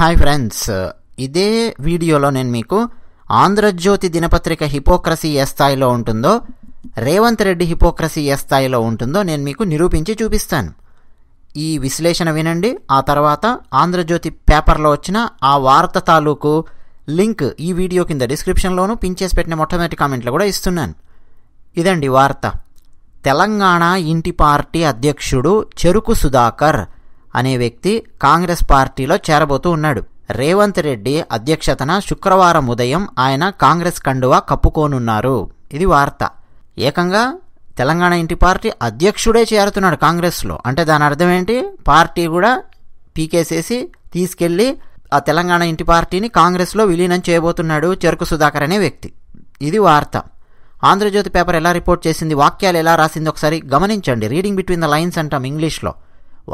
hi friends ఇదే వీడియోలో నేను మీకు ఆంధ్రజ్యోతి దినపత్రిక హిపోక్రసీ ఏ స్థాయిలో ఉంటుందో రేవంత్ రెడ్డి హిపోక్రసీ ఏ స్థాయిలో ఉంటుందో నేను మీకు నిరూపించి చూపిస్తాను ఈ విశ్లేషణ వినండి ఆ తర్వాత ఆంధ్రజ్యోతి పేపర్లో వచ్చిన ఆ వార్త తాలూకు లింక్ ఈ వీడియో కింద డిస్క్రిప్షన్లోనూ పించేసి పెట్టిన మొట్టమొదటి కామెంట్లు కూడా ఇస్తున్నాను ఇదండి వార్త తెలంగాణ ఇంటి పార్టీ అధ్యక్షుడు చెరుకు సుధాకర్ అనే వ్యక్తి కాంగ్రెస్ పార్టీలో చేరబోతూ ఉన్నాడు రేవంత్ రెడ్డి అధ్యక్షతన శుక్రవారం ఉదయం ఆయన కాంగ్రెస్ కండువా కప్పుకోనున్నారు ఇది వార్త ఏకంగా తెలంగాణ ఇంటి పార్టీ అధ్యక్షుడే చేరుతున్నాడు కాంగ్రెస్లో అంటే దాని అర్థం ఏంటి పార్టీ కూడా పీకేసేసి తీసుకెళ్ళి ఆ తెలంగాణ ఇంటి పార్టీని కాంగ్రెస్లో విలీనం చేయబోతున్నాడు చెరుకు సుధాకర్ అనే వ్యక్తి ఇది వార్త ఆంధ్రజ్యోతి పేపర్ ఎలా రిపోర్ట్ చేసింది వాక్యాలు ఎలా రాసింది ఒకసారి గమనించండి రీడింగ్ బిట్వీన్ ద లైన్స్ అంటాం ఇంగ్లీష్లో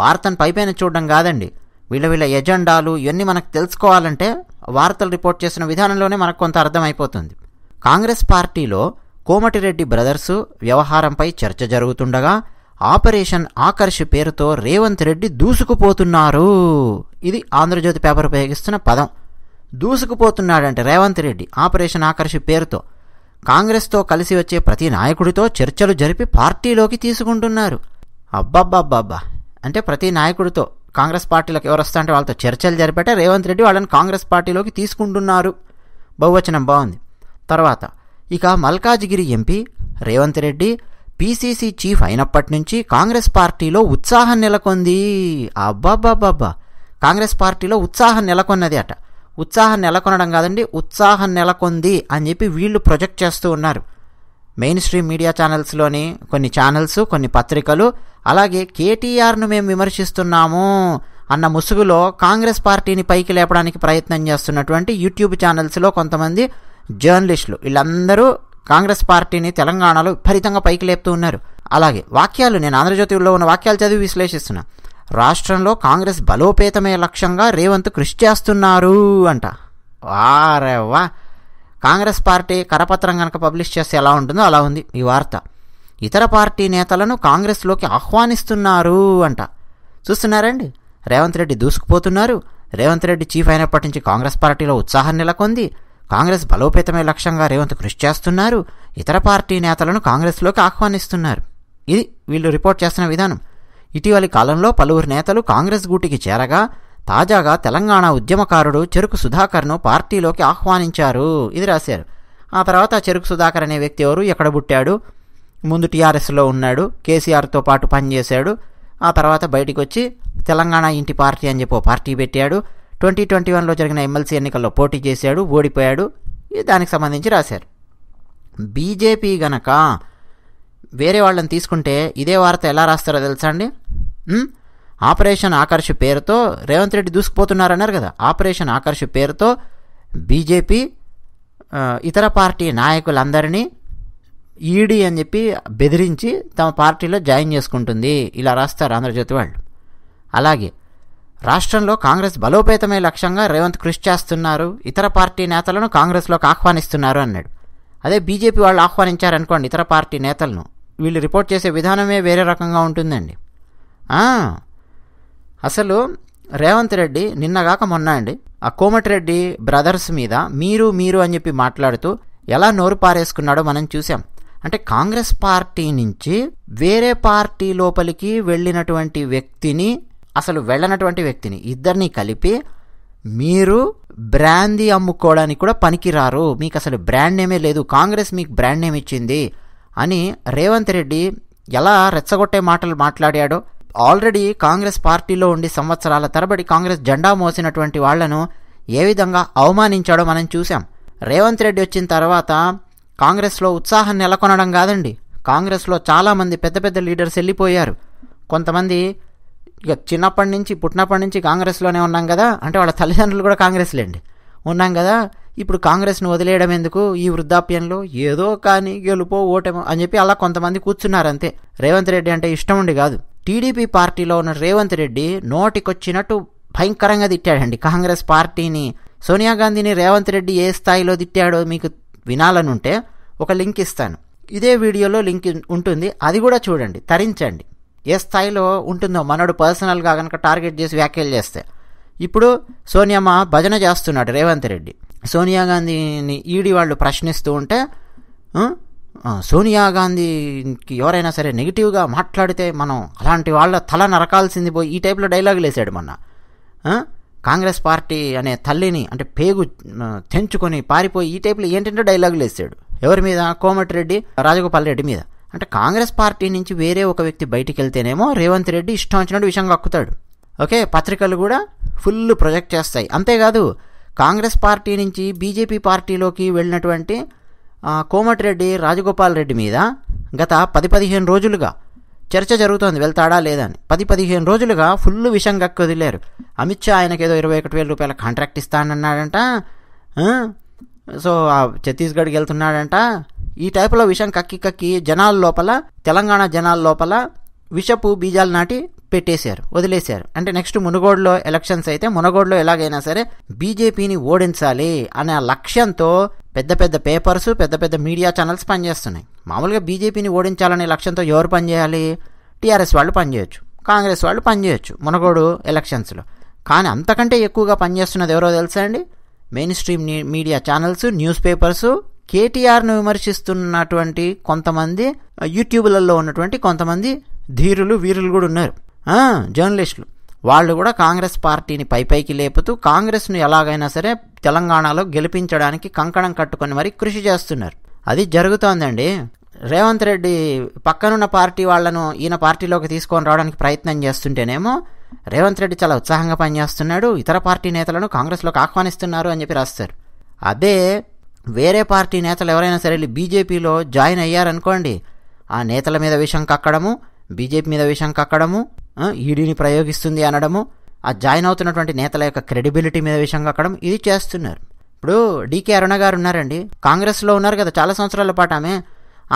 వార్తను పైపైన చూడడం కాదండి వీళ్ళ వీళ్ళ ఎజెండాలు ఇవన్నీ మనకు తెలుసుకోవాలంటే వార్తలు రిపోర్ట్ చేసిన విధానంలోనే మనకు కొంత అర్థమైపోతుంది కాంగ్రెస్ పార్టీలో కోమటిరెడ్డి బ్రదర్సు వ్యవహారంపై చర్చ జరుగుతుండగా ఆపరేషన్ ఆకర్ష్ పేరుతో రేవంత్ రెడ్డి దూసుకుపోతున్నారు ఇది ఆంధ్రజ్యోతి పేపర్ ఉపయోగిస్తున్న పదం దూసుకుపోతున్నాడంటే రేవంత్ రెడ్డి ఆపరేషన్ ఆకర్ష్ పేరుతో కాంగ్రెస్తో కలిసి వచ్చే ప్రతి నాయకుడితో చర్చలు జరిపి పార్టీలోకి తీసుకుంటున్నారు అబ్బబ్బబ్బబ్బా అంటే ప్రతి నాయకుడితో కాంగ్రెస్ పార్టీలకు ఎవరు వస్తా అంటే వాళ్ళతో చర్చలు జరిపేటా రేవంత్ రెడ్డి వాళ్ళని కాంగ్రెస్ పార్టీలోకి తీసుకుంటున్నారు బహువచనం బాగుంది తర్వాత ఇక Malkajgiri MP Revanth Reddy PCC chief అయినప్పటి నుంచి కాంగ్రెస్ పార్టీలో ఉత్సాహం నెలకొంది అబ్బాబ్బాబ్బా కాంగ్రెస్ పార్టీలో ఉత్సాహం నెలకొన్నది అట ఉత్సాహం నెలకొనడం కాదండి ఉత్సాహం నెలకొంది అని చెప్పి వీళ్ళు ప్రొజెక్ట్ చేస్తూ ఉన్నారు మెయిన్ స్ట్రీమ్ మీడియా ఛానల్స్లోని కొన్ని ఛానల్స్ కొన్ని పత్రికలు అలాగే కేటీఆర్ను మేము విమర్శిస్తున్నాము అన్న ముసుగులో కాంగ్రెస్ పార్టీని పైకి లేపడానికి ప్రయత్నం చేస్తున్నటువంటి యూట్యూబ్ ఛానల్స్లో కొంతమంది జర్నలిస్టులు వీళ్ళందరూ కాంగ్రెస్ పార్టీని తెలంగాణలో విపరీతంగా పైకి లేపుతూ ఉన్నారు అలాగే వాక్యాలు నేను ఆంధ్రజ్యోతిలో ఉన్న వాక్యాలు చదివి విశ్లేషిస్తున్నా రాష్ట్రంలో కాంగ్రెస్ బలోపేతమే లక్ష్యంగా రేవంత్ కృషి చేస్తున్నారు అంట వారెవా కాంగ్రెస్ పార్టీ కరపత్రం కనుక పబ్లిష్ చేస్తే ఎలా ఉంటుందో అలా ఉంది ఈ వార్త ఇతర పార్టీ నేతలను కాంగ్రెస్లోకి ఆహ్వానిస్తున్నారు అంట చూస్తున్నారండి రేవంత్ రెడ్డి దూసుకుపోతున్నారు రేవంత్ రెడ్డి చీఫ్ అయినప్పటి నుంచి కాంగ్రెస్ పార్టీలో ఉత్సాహం నెలకొంది కాంగ్రెస్ బలోపేతమే లక్ష్యంగా రేవంత్ కృషి చేస్తున్నారు ఇతర పార్టీ నేతలను కాంగ్రెస్లోకి ఆహ్వానిస్తున్నారు ఇది వీళ్ళు రిపోర్ట్ చేస్తున్న విధానం ఇటీవలి కాలంలో పలువురు నేతలు కాంగ్రెస్ గూటికి చేరగా తాజాగా తెలంగాణ ఉద్యమకారుడు చెరుకు సుధాకర్ను పార్టీలోకి ఆహ్వానించారు ఇది రాశారు ఆ తర్వాత చెరుకు సుధాకర్ అనే వ్యక్తి ఎవరు ఎక్కడ పుట్టాడు ముందు టీఆర్ఎస్లో ఉన్నాడు కేసీఆర్తో పాటు పనిచేశాడు ఆ తర్వాత బయటకు వచ్చి తెలంగాణ ఇంటి పార్టీ అని చెప్పి పార్టీ పెట్టాడు ట్వంటీ ట్వంటీ వన్లో జరిగిన ఎమ్మెల్సీ ఎన్నికల్లో పోటీ చేశాడు ఓడిపోయాడు దానికి సంబంధించి రాశారు బీజేపీ గనక వేరే వాళ్ళని తీసుకుంటే ఇదే వార్త ఎలా రాస్తారో తెలుసా అండి ఆపరేషన్ ఆకర్ష్ పేరుతో రేవంత్ రెడ్డి దూసుకుపోతున్నారన్నారు కదా ఆపరేషన్ ఆకర్ష్ పేరుతో బీజేపీ ఇతర పార్టీ నాయకులందరినీ ఈడీ అని చెప్పి బెదిరించి తమ పార్టీలో జాయిన్ చేసుకుంటుంది ఇలా రాస్తారు ఆంధ్రజ్యోతి వాళ్ళు అలాగే రాష్ట్రంలో కాంగ్రెస్ బలోపేతమే లక్ష్యంగా రేవంత్ కృషి చేస్తున్నారు ఇతర పార్టీ నేతలను కాంగ్రెస్లోకి ఆహ్వానిస్తున్నారు అన్నాడు అదే బీజేపీ వాళ్ళు ఆహ్వానించారనుకోండి ఇతర పార్టీ నేతలను వీళ్ళు రిపోర్ట్ చేసే విధానమే వేరే రకంగా ఉంటుందండి అసలు రేవంత్ రెడ్డి నిన్నగాక మొన్న అండి ఆ కోమటిరెడ్డి బ్రదర్స్ మీద మీరు మీరు అని చెప్పి మాట్లాడుతూ ఎలా నోరు పారేసుకున్నాడో మనం చూసాం అంటే కాంగ్రెస్ పార్టీ నుంచి వేరే పార్టీ లోపలికి వెళ్ళినటువంటి వ్యక్తిని అసలు వెళ్ళనటువంటి వ్యక్తిని ఇద్దరిని కలిపి మీరు బ్రాందీ అమ్ముకోవడానికి కూడా పనికిరారు మీకు అసలు బ్రాండ్ నేమే లేదు కాంగ్రెస్ మీకు బ్రాండ్ నేమ్ ఇచ్చింది అని రేవంత్ రెడ్డి ఎలా రెచ్చగొట్టే మాటలు మాట్లాడాడో ఆల్రెడీ కాంగ్రెస్ పార్టీలో ఉండి సంవత్సరాల తరబడి కాంగ్రెస్ జెండా మోసినటువంటి వాళ్లను ఏ విధంగా అవమానించాడో మనం చూసాం రేవంత్ రెడ్డి వచ్చిన తర్వాత కాంగ్రెస్లో ఉత్సాహం నెలకొనడం కాదండి కాంగ్రెస్లో చాలామంది పెద్ద పెద్ద లీడర్స్ వెళ్ళిపోయారు కొంతమంది ఇక చిన్నప్పటి నుంచి పుట్టినప్పటి నుంచి కాంగ్రెస్లోనే ఉన్నాం కదా అంటే వాళ్ళ తల్లిదండ్రులు కూడా కాంగ్రెస్లేండి ఉన్నాం కదా ఇప్పుడు కాంగ్రెస్ను వదిలేయడం ఎందుకు ఈ వృద్ధాప్యంలో ఏదో కానీ గెలుపో ఓటేమో అని చెప్పి అలా కొంతమంది కూర్చున్నారు అంతే రేవంత్ రెడ్డి అంటే ఇష్టం ఉండి కాదు టీడీపీ పార్టీలో ఉన్న రేవంత్ రెడ్డి నోటికొచ్చినట్టు భయంకరంగా తిట్టాడండి కాంగ్రెస్ పార్టీని సోనియా గాంధీని రేవంత్ రెడ్డి ఏ స్థాయిలో తిట్టాడో మీకు వినాలనుంటే ఒక లింక్ ఇస్తాను ఇదే వీడియోలో లింక్ ఉంటుంది అది కూడా చూడండి తరించండి ఏ స్థాయిలో ఉంటుందో మనడు పర్సనల్గా కనుక టార్గెట్ చేసి వ్యాఖ్యలు చేస్తే ఇప్పుడు సోనియామ్మ భజన చేస్తున్నాడు రేవంత్ రెడ్డి సోనియా గాంధీని ఈడీ వాళ్ళు ప్రశ్నిస్తూ ఉంటే సోనియా గాంధీకి ఎవరైనా సరే నెగిటివ్గా మాట్లాడితే మనం అలాంటి వాళ్ళ తల నరకాల్సింది పోయి ఈ టైప్లో డైలాగులు వేసాడు మొన్న కాంగ్రెస్ పార్టీ అనే తల్లిని అంటే పేగు తెంచుకొని పారిపోయి ఈ టైప్లో ఏంటంటే డైలాగులు వేసాడు ఎవరి మీద కోమటిరెడ్డి రాజగోపాల్ రెడ్డి మీద అంటే కాంగ్రెస్ పార్టీ నుంచి వేరే ఒక వ్యక్తి బయటికి వెళ్తేనేమో రేవంత్ రెడ్డి ఇష్టం వచ్చినట్టు విషయం కక్కుతాడు ఓకే పత్రికలు కూడా ఫుల్ ప్రొజెక్ట్ చేస్తాయి అంతేకాదు కాంగ్రెస్ పార్టీ నుంచి బీజేపీ పార్టీలోకి వెళ్ళినటువంటి కోమటిరెడ్డి రాజగోపాల్ రెడ్డి మీద గత పది పదిహేను రోజులుగా చర్చ జరుగుతోంది వెళ్తాడా లేదని పది పదిహేను రోజులుగా ఫుల్ విషంగా కక్కి వదిలేరు అమిత్ షా ఆయనకి ఏదో ఇరవై ఒకటి వేల రూపాయల కాంట్రాక్ట్ ఇస్తానన్నాడంట సో ఆ ఛత్తీస్గఢ్కి వెళ్తున్నాడంట ఈ టైపులో విషం కక్కి కక్కి జనాల లోపల తెలంగాణ జనాల లోపల విషపు బీజాలు నాటి పెట్టేశారు వదిలేశారు అంటే నెక్స్ట్ మునుగోడులో ఎలక్షన్స్ అయితే మునుగోడులో ఎలాగైనా సరే బీజేపీని ఓడించాలి అనే లక్ష్యంతో పెద్ద పెద్ద పేపర్స్ పెద్ద పెద్ద మీడియా ఛానల్స్ పనిచేస్తున్నాయి మామూలుగా బీజేపీని ఓడించాలనే లక్ష్యంతో ఎవరు పనిచేయాలి టీఆర్ఎస్ వాళ్ళు పనిచేయచ్చు కాంగ్రెస్ వాళ్ళు పనిచేయచ్చు మునగోడు ఎలక్షన్స్లో కానీ అంతకంటే ఎక్కువగా పనిచేస్తున్నది ఎవరో తెలుసా అండి mainstream media channels newspapers కేటీఆర్ను విమర్శిస్తున్నటువంటి కొంతమంది యూట్యూబ్లలో ఉన్నటువంటి కొంతమంది ధీరులు వీరులు కూడా ఉన్నారు జర్నలిస్టులు వాళ్ళు కూడా కాంగ్రెస్ పార్టీని పైపైకి లేపుతూ కాంగ్రెస్ను ఎలాగైనా సరే తెలంగాణలో గెలిపించడానికి కంకణం కట్టుకొని మరి కృషి చేస్తున్నారు అది జరుగుతోందండి రేవంత్ రెడ్డి పక్కనున్న పార్టీ వాళ్లను ఈయన పార్టీలోకి తీసుకొని రావడానికి ప్రయత్నం చేస్తుంటేనేమో రేవంత్ రెడ్డి చాలా ఉత్సాహంగా పనిచేస్తున్నాడు ఇతర పార్టీ నేతలను కాంగ్రెస్లోకి ఆహ్వానిస్తున్నారు అని చెప్పి రాస్తారు అదే వేరే పార్టీ నేతలు ఎవరైనా సరే బీజేపీలో జాయిన్ అయ్యారనుకోండి ఆ నేతల మీద విషం కక్కడము బీజేపీ మీద విషం కక్కడము ఈడీని ప్రయోగిస్తుంది అనడము ఆ జాయిన్ అవుతున్నటువంటి నేతల యొక్క క్రెడిబిలిటీ మీద విషయం కక్కడం ఇది చేస్తున్నారు ఇప్పుడు డీకే అరుణ గారు ఉన్నారండి కాంగ్రెస్లో ఉన్నారు కదా చాలా సంవత్సరాల పాటు ఆమె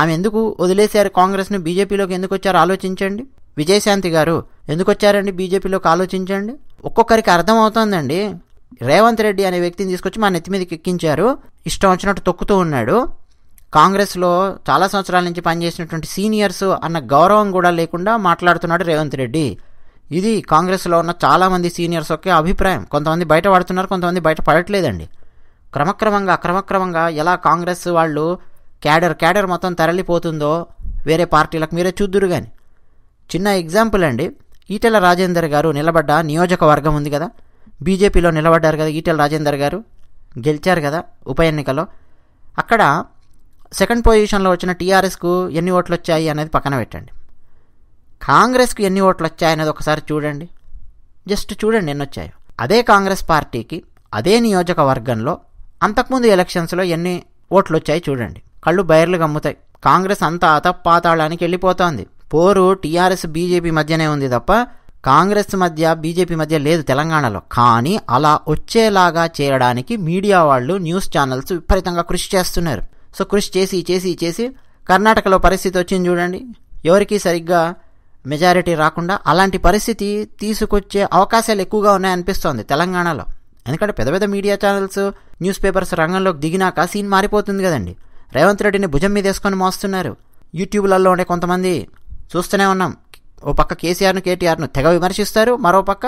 ఆమె ఎందుకు వదిలేశారు కాంగ్రెస్ని బీజేపీలోకి ఎందుకు వచ్చారో ఆలోచించండి విజయశాంతి గారు ఎందుకొచ్చారండి బీజేపీలోకి ఆలోచించండి ఒక్కొక్కరికి అర్థం అవుతుందండి రేవంత్ రెడ్డి అనే వ్యక్తిని తీసుకొచ్చి మా నెత్తి మీదకి ఎక్కించారు ఇష్టం వచ్చినట్టు తొక్కుతూ ఉన్నాడు కాంగ్రెస్లో చాలా సంవత్సరాల నుంచి పనిచేసినటువంటి సీనియర్స్ అన్న గౌరవం కూడా లేకుండా మాట్లాడుతున్నాడు రేవంత్ రెడ్డి ఇది కాంగ్రెస్లో ఉన్న చాలామంది సీనియర్స్ ఒకే అభిప్రాయం కొంతమంది బయట పడుతున్నారు కొంతమంది బయట పడట్లేదండి క్రమక్రమంగా క్రమక్రమంగా ఎలా కాంగ్రెస్ వాళ్ళు క్యాడర్ క్యాడర్ మొత్తం తరలిపోతుందో వేరే పార్టీలకు మీరే చూద్దురు కానీ చిన్న ఎగ్జాంపుల్ అండి ఈటెల రాజేందర్ గారు నిలబడ్డ నియోజకవర్గం ఉంది కదా బీజేపీలో నిలబడ్డారు కదా ఈటెల రాజేందర్ గారు గెలిచారు కదా ఉప ఎన్నికలో అక్కడ సెకండ్ పొజిషన్లో వచ్చిన టీఆర్ఎస్కు ఎన్ని ఓట్లు వచ్చాయి అనేది పక్కన పెట్టండి కాంగ్రెస్కు ఎన్ని ఓట్లు వచ్చాయి అనేది ఒకసారి చూడండి జస్ట్ చూడండి ఎన్ని వచ్చాయో అదే కాంగ్రెస్ పార్టీకి అదే నియోజకవర్గంలో అంతకుముందు ఎలక్షన్స్లో ఎన్ని ఓట్లు వచ్చాయి చూడండి కళ్ళు బయర్లు గమ్ముతాయి కాంగ్రెస్ అంతా అతపాతాళానికి వెళ్ళిపోతోంది పోరు టీఆర్ఎస్ బీజేపీ మధ్యనే ఉంది తప్ప కాంగ్రెస్ మధ్య బీజేపీ మధ్య లేదు తెలంగాణలో కానీ అలా వచ్చేలాగా చేయడానికి మీడియా వాళ్ళు న్యూస్ ఛానల్స్ విపరీతంగా కృషి చేస్తున్నారు సో కృషి చేసి చేసి చేసి కర్ణాటకలో పరిస్థితి వచ్చింది చూడండి ఎవరికి సరిగ్గా మెజారిటీ రాకుండా అలాంటి పరిస్థితి తీసుకొచ్చే అవకాశాలు ఎక్కువగా ఉన్నాయనిపిస్తోంది తెలంగాణలో ఎందుకంటే పెద్ద పెద్ద మీడియా ఛానల్స్ న్యూస్ పేపర్స్ రంగంలోకి దిగినాక సీన్ మారిపోతుంది కదండి రేవంత్ రెడ్డిని భుజం మీద వేసుకొని మోస్తున్నారు యూట్యూబ్లలో ఉండే కొంతమంది చూస్తూనే ఉన్నాం ఓ పక్క కేసీఆర్ను కేటీఆర్ను తెగ విమర్శిస్తారు మరోపక్క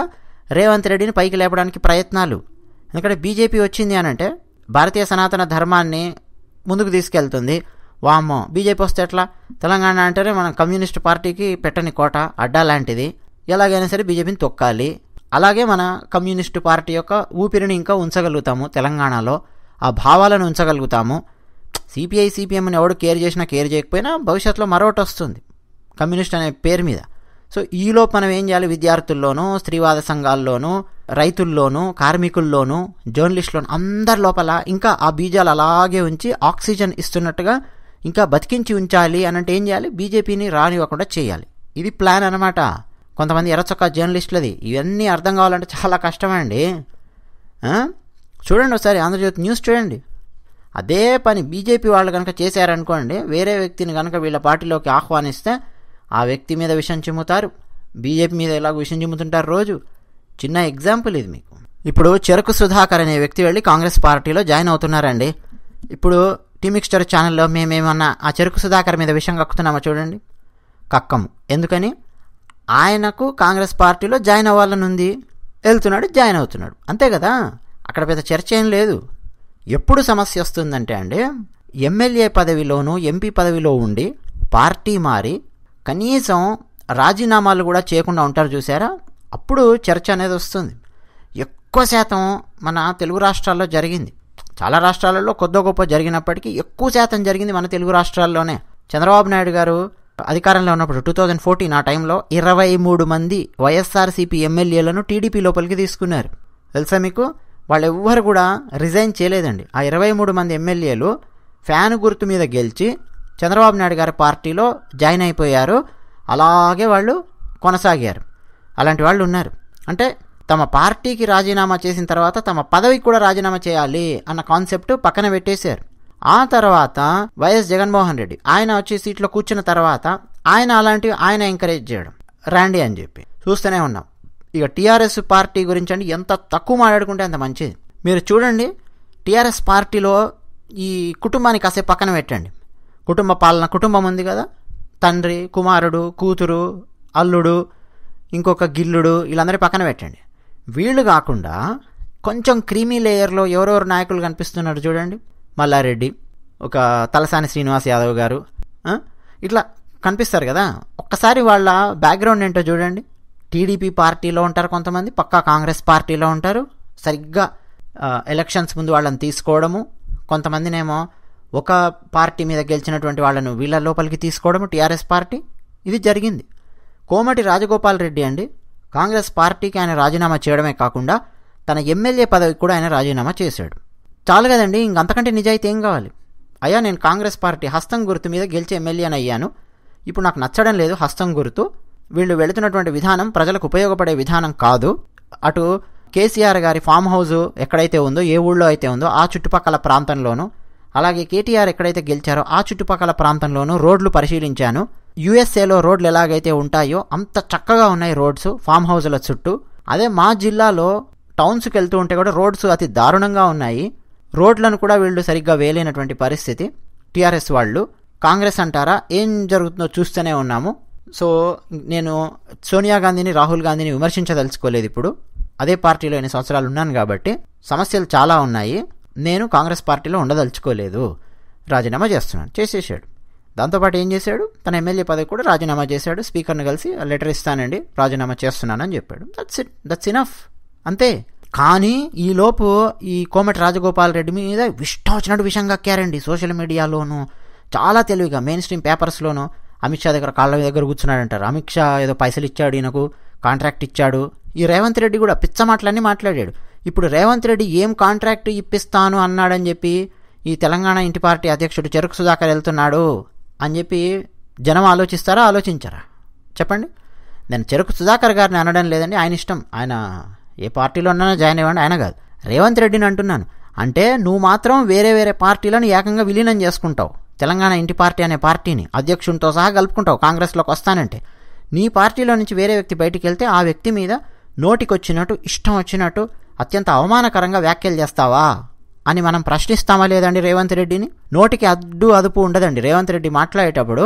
రేవంత్ రెడ్డిని పైకి లేపడానికి ప్రయత్నాలు ఎందుకంటే బీజేపీ వచ్చింది అని అంటే భారతీయ సనాతన ధర్మాన్ని ముందుకు తీసుకెళ్తుంది వామ్మో బీజేపీ వస్తే ఎట్లా తెలంగాణ అంటేనే మనం కమ్యూనిస్ట్ పార్టీకి పెట్టని కోట అడ్డా లాంటిది ఎలాగైనా సరే బీజేపీని తొక్కాలి అలాగే మన కమ్యూనిస్ట్ పార్టీ యొక్క ఊపిరిని ఇంకా ఉంచగలుగుతాము తెలంగాణలో ఆ భావాలను ఉంచగలుగుతాము సిపిఐ సిపిఎంని ఎవడు కేర్ చేసినా కేర్ చేయకపోయినా భవిష్యత్తులో మరొకటి వస్తుంది కమ్యూనిస్ట్ అనే పేరు మీద సో ఈలోపు మనం ఏం చేయాలి విద్యార్థుల్లోనూ స్త్రీవాద సంఘాల్లోనూ రైతుల్లోనూ కార్మికుల్లోనూ జర్నలిస్టులోను అందరి లోపల ఇంకా ఆ బీజాలు అలాగే ఉంచి ఆక్సిజన్ ఇస్తున్నట్టుగా ఇంకా బతికించి ఉంచాలి అని అంటే ఏం చేయాలి బీజేపీని రానివ్వకుండా చేయాలి ఇది ప్లాన్ అనమాట కొంతమంది ఎర్రచొక్క జర్నలిస్టులది ఇవన్నీ అర్థం కావాలంటే చాలా కష్టమండి చూడండి ఒకసారి ఆంధ్రజ్యోతి న్యూస్ చూడండి అదే పని బీజేపీ వాళ్ళు కనుక చేశారనుకోండి వేరే వ్యక్తిని కనుక వీళ్ళ పార్టీలోకి ఆహ్వానిస్తే ఆ వ్యక్తి మీద విషం చిమ్ముతారు బీజేపీ మీద ఇలాగ విషయం చిమ్ముతుంటారు రోజు చిన్న ఎగ్జాంపుల్ ఇది మీకు ఇప్పుడు చెరకు సుధాకర్ అనే వ్యక్తి వెళ్ళి కాంగ్రెస్ పార్టీలో జాయిన్ అవుతున్నారండి ఇప్పుడు టీమిక్స్టర్ ఛానల్లో మేమేమన్నా ఆ చెరుకు సుధాకర్ మీద విషయం కక్కుతున్నామో చూడండి కక్కము ఎందుకని ఆయనకు కాంగ్రెస్ పార్టీలో జాయిన్ అవ్వాలనుంది వెళ్తున్నాడు జాయిన్ అవుతున్నాడు అంతే కదా అక్కడ పెద్ద చర్చ ఏం లేదు ఎప్పుడు సమస్య వస్తుందంటే అండి ఎమ్మెల్యే పదవిలోనూ ఎంపీ పదవిలో ఉండి పార్టీ మారి కనీసం రాజీనామాలు కూడా చేయకుండా ఉంటారు చూసారా అప్పుడు చర్చ అనేది వస్తుంది ఎక్కువ శాతం మన తెలుగు రాష్ట్రాల్లో జరిగింది చాలా రాష్ట్రాలలో కొద్ది గొప్ప జరిగినప్పటికీ ఎక్కువ శాతం జరిగింది మన తెలుగు రాష్ట్రాల్లోనే చంద్రబాబు నాయుడు గారు అధికారంలో ఉన్నప్పుడు టూ థౌజండ్ ఫోర్టీన్ ఆ టైంలో ఇరవై మూడు మంది వైఎస్ఆర్సీపీ ఎమ్మెల్యేలను టీడీపీ లోపలికి తీసుకున్నారు తెలుసా మీకు వాళ్ళు ఎవ్వరు కూడా రిజైన్ చేయలేదండి ఆ ఇరవై మూడు మంది ఎమ్మెల్యేలు ఫ్యాన్ గుర్తు మీద గెలిచి చంద్రబాబు నాయుడు గారి పార్టీలో జాయిన్ అయిపోయారు అలాగే వాళ్ళు కొనసాగారు అలాంటి వాళ్ళు ఉన్నారు అంటే తమ పార్టీకి రాజీనామా చేసిన తర్వాత తమ పదవికి కూడా రాజీనామా చేయాలి అన్న కాన్సెప్ట్ పక్కన పెట్టేశారు ఆ తర్వాత వైఎస్ జగన్మోహన్ రెడ్డి ఆయన వచ్చి సీట్లో కూర్చున్న తర్వాత ఆయన అలాంటివి ఆయన ఎంకరేజ్ చేయడం రండి అని చెప్పి చూస్తూనే ఉన్నాం ఇక టీఆర్ఎస్ పార్టీ గురించి అండి ఎంత తక్కువ మాట్లాడుకుంటే అంత మంచిది మీరు చూడండి టీఆర్ఎస్ పార్టీలో ఈ కుటుంబానికి కాసేపు పక్కన పెట్టండి కుటుంబ పాలన కుటుంబం ఉంది కదా తండ్రి కుమారుడు కూతురు అల్లుడు ఇంకొక గిల్లుడు వీళ్ళందరి పక్కన పెట్టండి వీళ్ళు కాకుండా కొంచెం క్రీమీ లేయర్లో ఎవరెవరు నాయకులు కనిపిస్తున్నారు చూడండి మల్లారెడ్డి ఒక తలసాని శ్రీనివాస్ యాదవ్ గారు ఇట్లా కనిపిస్తారు కదా ఒక్కసారి వాళ్ళ బ్యాక్గ్రౌండ్ ఏంటో చూడండి టీడీపీ పార్టీలో ఉంటారు కొంతమంది పక్కా కాంగ్రెస్ పార్టీలో ఉంటారు సరిగ్గా ఎలక్షన్స్ ముందు వాళ్ళని తీసుకోవడము కొంతమందినేమో ఒక పార్టీ మీద గెలిచినటువంటి వాళ్ళను వీళ్ళ లోపలికి తీసుకోవడం టీఆర్ఎస్ పార్టీ ఇది జరిగింది కోమటి రాజగోపాల్ రెడ్డి అండి కాంగ్రెస్ పార్టీకి ఆయన రాజీనామా చేయడమే కాకుండా తన ఎమ్మెల్యే పదవికి కూడా ఆయన రాజీనామా చేశాడు చాలు కదండి ఇంకంతకంటే నిజాయితీ ఏం కావాలి అయ్యా నేను కాంగ్రెస్ పార్టీ హస్తం గుర్తు మీద గెలిచి అని అయ్యాను ఇప్పుడు నాకు నచ్చడం లేదు హస్తం గుర్తు వీళ్ళు వెళుతున్నటువంటి విధానం ప్రజలకు ఉపయోగపడే విధానం కాదు అటు కేసీఆర్ గారి ఫామ్ హౌస్ ఎక్కడైతే ఉందో ఏ ఊళ్ళో అయితే ఉందో ఆ చుట్టుపక్కల ప్రాంతంలోనూ అలాగే కేటీఆర్ ఎక్కడైతే గెలిచారో ఆ చుట్టుపక్కల ప్రాంతంలోనూ రోడ్లు పరిశీలించాను యుఎస్ఏలో రోడ్లు ఎలాగైతే ఉంటాయో అంత చక్కగా ఉన్నాయి రోడ్స్ ఫామ్ హౌజ్ల చుట్టూ అదే మా జిల్లాలో టౌన్స్కి వెళ్తూ ఉంటే కూడా రోడ్స్ అతి దారుణంగా ఉన్నాయి రోడ్లను కూడా వీళ్ళు సరిగ్గా వేయలేనటువంటి పరిస్థితి టీఆర్ఎస్ వాళ్ళు కాంగ్రెస్ అంటారా ఏం జరుగుతుందో చూస్తూనే ఉన్నాము సో నేను సోనియా గాంధీని రాహుల్ గాంధీని విమర్శించదలుచుకోలేదు ఇప్పుడు అదే పార్టీలో ఎన్ని సంవత్సరాలు ఉన్నాను కాబట్టి సమస్యలు చాలా ఉన్నాయి నేను కాంగ్రెస్ పార్టీలో ఉండదలుచుకోలేదు రాజీనామా చేస్తున్నాను చేసేసాడు దాంతోపాటు ఏం చేశాడు తన ఎమ్మెల్యే పదవి కూడా రాజీనామా చేశాడు స్పీకర్ని కలిసి లెటర్ ఇస్తానండి రాజీనామా చేస్తున్నానని చెప్పాడు దట్స్ ఇట్ దట్స్ ఇనఫ్ అంతే కానీ ఈలోపు ఈ కోమటి రాజగోపాల్ రెడ్డి మీద ఇష్టం వచ్చినట్టు విషయంగా కక్కారండి సోషల్ మీడియాలోనూ చాలా తెలివిగా మెయిన్ స్ట్రీమ్ పేపర్స్లోనూ అమిత్ షా దగ్గర కాళ్ళ దగ్గర కూర్చున్నాడంటారు అమిత్ షా ఏదో పైసలు ఇచ్చాడు ఈయనకు కాంట్రాక్ట్ ఇచ్చాడు ఈ రేవంత్ రెడ్డి కూడా పిచ్చ మాటలన్నీ మాట్లాడాడు ఇప్పుడు రేవంత్ రెడ్డి ఏం కాంట్రాక్ట్ ఇప్పిస్తాను అన్నాడని చెప్పి ఈ తెలంగాణ ఇంటి పార్టీ అధ్యక్షుడు చెరుకు సుధాకర్ వెళ్తున్నాడు అని చెప్పి జనం ఆలోచిస్తారా ఆలోచించారా చెప్పండి నేను చెరుకు సుధాకర్ గారిని అనడం లేదండి ఆయన ఇష్టం ఆయన ఏ పార్టీలో ఉన్నానో జాయిన్ అవ్వండి ఆయన కాదు రేవంత్ రెడ్డిని అంటున్నాను అంటే నువ్వు మాత్రం వేరే వేరే పార్టీలను ఏకంగా విలీనం చేసుకుంటావు తెలంగాణ ఇంటి పార్టీ అనే పార్టీని అధ్యక్షునితో సహా కలుపుకుంటావు కాంగ్రెస్లోకి వస్తానంటే నీ పార్టీలో నుంచి వేరే వ్యక్తి బయటికి వెళ్తే ఆ వ్యక్తి మీద నోటికొచ్చినట్టు ఇష్టం వచ్చినట్టు అత్యంత అవమానకరంగా వ్యాఖ్యలు చేస్తావా అని మనం ప్రశ్నిస్తామా లేదండి రేవంత్ రెడ్డిని నోటికి అడ్డు అదుపు ఉండదండి రేవంత్ రెడ్డి మాట్లాడేటప్పుడు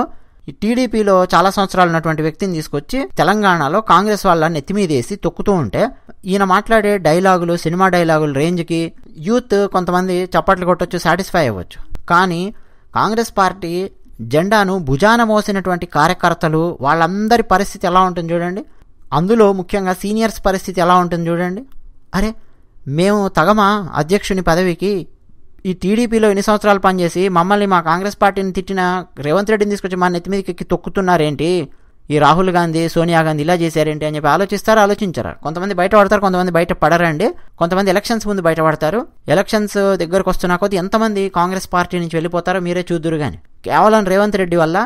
ఈ టీడీపీలో చాలా సంవత్సరాలు ఉన్నటువంటి వ్యక్తిని తీసుకొచ్చి తెలంగాణలో కాంగ్రెస్ వాళ్ళ నెత్తిమీదేసి తొక్కుతూ ఉంటే ఈయన మాట్లాడే డైలాగులు సినిమా డైలాగులు రేంజ్కి యూత్ కొంతమంది చప్పట్లు కొట్టొచ్చు సాటిస్ఫై అవ్వచ్చు కానీ కాంగ్రెస్ పార్టీ జెండాను భుజాన మోసినటువంటి కార్యకర్తలు వాళ్ళందరి పరిస్థితి ఎలా ఉంటుంది చూడండి అందులో ముఖ్యంగా సీనియర్స్ పరిస్థితి ఎలా ఉంటుంది చూడండి అరే మేము తగమా అధ్యక్షుని పదవికి ఈ టీడీపీలో ఎన్ని సంవత్సరాలు పనిచేసి మమ్మల్ని మా కాంగ్రెస్ పార్టీని తిట్టిన రేవంత్ రెడ్డిని తీసుకొచ్చి మా నెత్తి మీదకి తొక్కుతున్నారేంటి ఈ రాహుల్ గాంధీ సోనియా గాంధీ ఇలా చేశారేంటి అని చెప్పి ఆలోచిస్తారు ఆలోచించారు కొంతమంది బయట పడతారు కొంతమంది బయట పడరండి కొంతమంది ఎలక్షన్స్ ముందు బయట పడతారు ఎలక్షన్స్ దగ్గరకు వస్తున్నా కొద్ది ఎంతమంది కాంగ్రెస్ పార్టీ నుంచి వెళ్ళిపోతారో మీరే చూద్దురు కానీ కేవలం రేవంత్ రెడ్డి వల్ల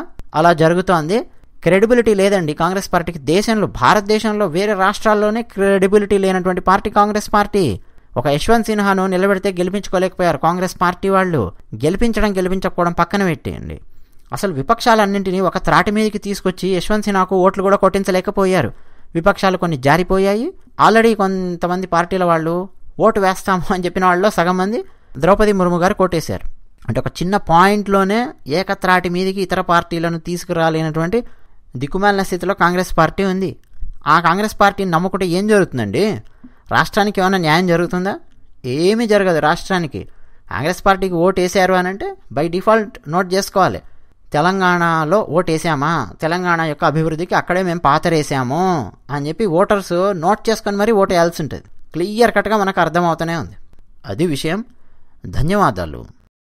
అలా జరుగుతోంది క్రెడిబిలిటీ లేదండి కాంగ్రెస్ పార్టీకి దేశంలో భారతదేశంలో వేరే రాష్ట్రాల్లోనే క్రెడిబిలిటీ లేనటువంటి పార్టీ కాంగ్రెస్ పార్టీ ఒక యశ్వంత్ సిన్హాను నిలబెడితే గెలిపించుకోలేకపోయారు కాంగ్రెస్ పార్టీ వాళ్ళు గెలిపించడం గెలిపించకపోవడం పక్కన పెట్టేయండి అసలు విపక్షాలన్నింటినీ ఒక త్రాటి మీదకి తీసుకొచ్చి యశ్వంత్ సిన్హాకు ఓట్లు కూడా కొట్టించలేకపోయారు విపక్షాలు కొన్ని జారిపోయాయి ఆల్రెడీ కొంతమంది పార్టీల వాళ్ళు ఓటు వేస్తాము అని చెప్పిన వాళ్ళలో సగం మంది ద్రౌపది ముర్ము గారు కొట్టేశారు అంటే ఒక చిన్న పాయింట్లోనే ఏకత్రాటి మీదకి ఇతర పార్టీలను తీసుకురాలేనటువంటి దిక్కుమాలిన స్థితిలో కాంగ్రెస్ పార్టీ ఉంది ఆ కాంగ్రెస్ పార్టీని నమ్ముకుంటే ఏం జరుగుతుందండి రాష్ట్రానికి ఏమైనా న్యాయం జరుగుతుందా ఏమీ జరగదు రాష్ట్రానికి కాంగ్రెస్ పార్టీకి ఓటు వేసారు అని అంటే బై డిఫాల్ట్ నోట్ చేసుకోవాలి తెలంగాణలో ఓటు వేసామా తెలంగాణ యొక్క అభివృద్ధికి అక్కడే మేము పాతరేసాము అని చెప్పి ఓటర్స్ నోట్ చేసుకొని మరీ ఓటు వేయాల్సి ఉంటుంది క్లియర్ కట్గా మనకు అర్థమవుతూనే ఉంది అది విషయం ధన్యవాదాలు